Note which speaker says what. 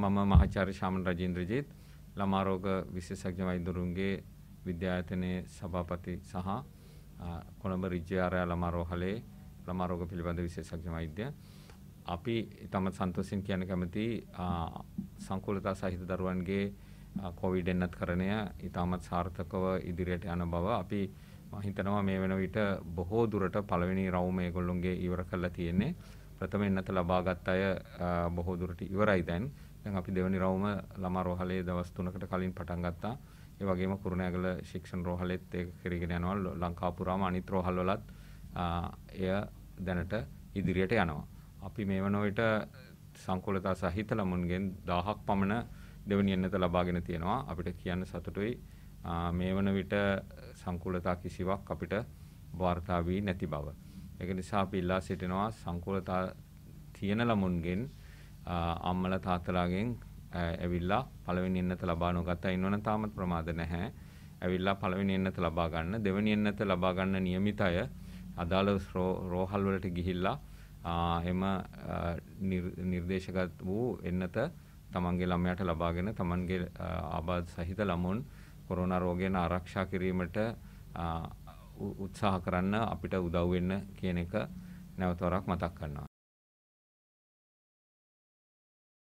Speaker 1: මම මහාචාර්ය ශාමන් රජේන්ද්‍ර ජේත් ළමා රෝග විශේෂඥ වෛද්‍යවරුන්ගේ විද්‍යායතනයේ සභාපති සහ කොළඹ රිජ්‍යාරය ළමා රෝහලේ ළමා රෝග පිළිබඳ විශේෂඥ වෛද්‍ය අපි ඉතාම සන්තෝෂෙන් කියන්න කැමති සංකූලතා සහිත දරුවන්ගේ කොවිඩ් එන්නත්කරණය ඉතාමත් සාර්ථකව ඉදිරියට යන බව අපි හිතනවා මේ වෙන විට බොහෝ දුරට පළවෙනි රවුම ඒගොල්ලොන්ගේ ඉවර කරලා තියෙන්නේ. ප්‍රථම එන්නත ලබාගත් අය බොහෝ දුරට ඉවරයි දැන්. දැන් අපි දෙවනි රවුම ළමා රෝහලේ දවස් 3කට කලින් පටන් ගත්තා. ඒ වගේම කුරුණෑගල ශික්ෂණ රෝහලෙත් ඒක කරගෙන යනවා. ලංකාව පුරාම අනිත් රෝහල් වලත් එය දැනට ඉදිරියට යනවා. අපි මේ වන විට සංකූලතා සහිත ළමුන්ගෙන් 1000ක් පමණ දෙවනි එන්නත ලබාගෙන තියෙනවා. අපිට කියන්න සතුටුයි මේ වන විට සංකූලතා කිසිවක් අපිට වාර්තා වී නැති බව. ඒක නිසා අපි ඉල්ලා සිටිනවා සංකූලතා තියෙන ළමුන්ගෙන් අම්මලා තාත්තලාගෙන් ඇවිල්ලා පළවෙනි එන්නත ලබා නොගත්තා ඉන්නවනම් තාමත් ප්‍රමාද නැහැ. ඇවිල්ලා පළවෙනි එන්නත ලබා ගන්න දෙවෙනි එන්නත ලබා ගන්න නියමිතය අදාළ රෝහල් වලට ගිහිල්ලා එම නිර්දේශගත වූ එන්නත තමන්ගේ ළමයාට ලබාගෙන තමන්ගේ ආබාධ සහිත ළමුන් කොරෝනා රෝගයෙන් ආරක්ෂා කිරීමට උත්සාහ කරන්න අපිට උදව් වෙන්න කියන එක නැවතවරක් මතක් කරනවා.